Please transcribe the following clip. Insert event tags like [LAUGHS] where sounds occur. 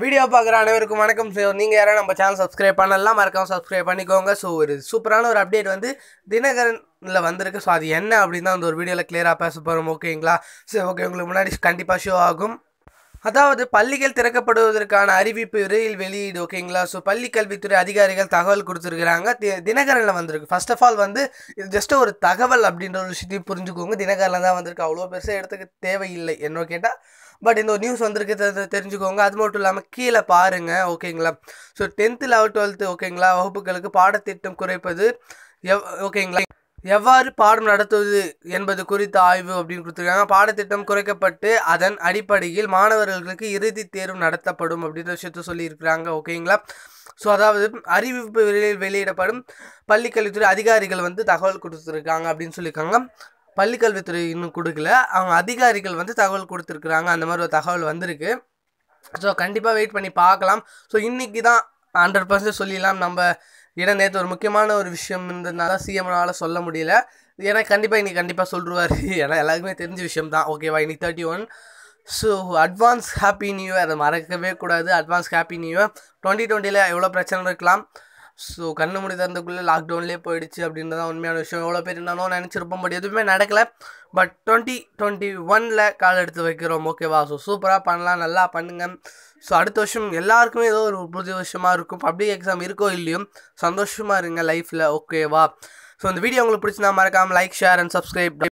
video பார்க்குற அனைவருக்கும் வணக்கம் சார் நீங்கள் யாரும் நம்ம சேனல் சப்ஸ்கிரைப் பண்ணலாம் மறக்காமல் சப்ஸ்கிரைப் பண்ணிக்கோங்க ஸோ ஒரு சூப்பரான ஒரு அப்டேட் வந்து தினகரனில் வந்திருக்கு ஸோ அது என்ன அப்படின்னு தான் அந்த ஒரு வீடியோவில் கிளியராக பேச போகிறோம் ஓகேங்களா சரி ஓகே உங்களுக்கு முன்னாடி கண்டிப்பாக ஷோ ஆகும் அதாவது பள்ளிகள் திறக்கப்படுவதற்கான அறிவிப்பு விரைவில் வெளியீடு ஓகேங்களா ஸோ பள்ளி கல்வித்துறை அதிகாரிகள் தகவல் கொடுத்துருக்குறாங்க தினகரனில் வந்திருக்கு ஃபர்ஸ்ட் ஆஃப் ஆல் வந்து இது ஜஸ்ட் ஒரு தகவல் அப்படின்ற ஒரு விஷயத்தையும் புரிஞ்சுக்கோங்க தினகரில் தான் வந்திருக்கு அவ்வளோ பெருசாக எடுத்துக்க தேவையில்லை என்ன கேட்டால் பட் இந்த ஒரு நியூஸ் வந்திருக்கிறது தெரிஞ்சுக்கோங்க அது மட்டும் இல்லாமல் கீழே பாருங்கள் ஓகேங்களா ஸோ டென்த்து லெவல் டுவெல்த்து ஓகேங்களா வகுப்புகளுக்கு பாடத்திட்டம் குறைப்பது எவ் ஓகேங்களா எவ்வாறு பாடம் நடத்துவது என்பது குறித்த ஆய்வு அப்படின்னு கொடுத்துருக்காங்க பாடத்திட்டம் குறைக்கப்பட்டு அதன் அடிப்படையில் மாணவர்களுக்கு இறுதி தேர்வு நடத்தப்படும் அப்படின்ற விஷயத்த சொல்லியிருக்கிறாங்க ஓகேங்களா ஸோ அதாவது அறிவிப்பு வெளியில் வெளியிடப்படும் பள்ளிக்கல்வித்துறை அதிகாரிகள் வந்து தகவல் கொடுத்துருக்காங்க அப்படின்னு சொல்லியிருக்காங்க பள்ளிக்கல்வித்துறை இன்னும் கொடுக்கல அவங்க அதிகாரிகள் வந்து தகவல் கொடுத்துருக்குறாங்க அந்த மாதிரி ஒரு தகவல் வந்திருக்கு ஸோ கண்டிப்பாக வெயிட் பண்ணி பார்க்கலாம் ஸோ இன்றைக்கி தான் ஹண்ட்ரட் பர்சன்ட் சொல்லிடலாம் நம்ம ஏன்னா நேற்று ஒரு முக்கியமான ஒரு விஷயம் இருந்ததுனால சிஎம்னால் சொல்ல முடியல ஏன்னா கண்டிப்பாக இன்னைக்கு கண்டிப்பாக சொல்லிடுவார் [LAUGHS] ஏன்னா எல்லாருக்குமே தெரிஞ்ச விஷயம் தான் ஓகேவா இன்னைக்கு thirty one so advance happy new year அதை மறக்கவே கூடாது advance happy new year twenty டுவெண்ட்டியில் எவ்வளோ பிரச்சனை இருக்கலாம் ஸோ கண்ணு முடி தந்தக்குள்ளே லாக்டவுன்லேயே போயிடுச்சு அப்படின்றதான் உண்மையான விஷயம் எவ்வளோ பேர் என்னன்னோ நினச்சிருப்போம் பட் எதுவுமே நடக்கலை பட் டுவெண்ட்டி டுவெண்ட்டி ஒனில் கால் எடுத்து வைக்கிறோம் ஓகேவா ஸோ சூப்பராக பண்ணலாம் நல்லா பண்ணுங்கள் ஸோ அடுத்த வருஷம் எல்லாருக்குமே ஏதோ ஒரு புது வருஷமாக இருக்கும் பப்ளிக் எக்ஸாம் இருக்கோ இல்லையோ சந்தோஷமாக இருங்க லைஃப்பில் ஓகேவா ஸோ இந்த வீடியோ உங்களுக்கு பிடிச்சிருந்தா மறக்காமல் லைக் ஷேர் அண்ட் சப்ஸ்கிரைப்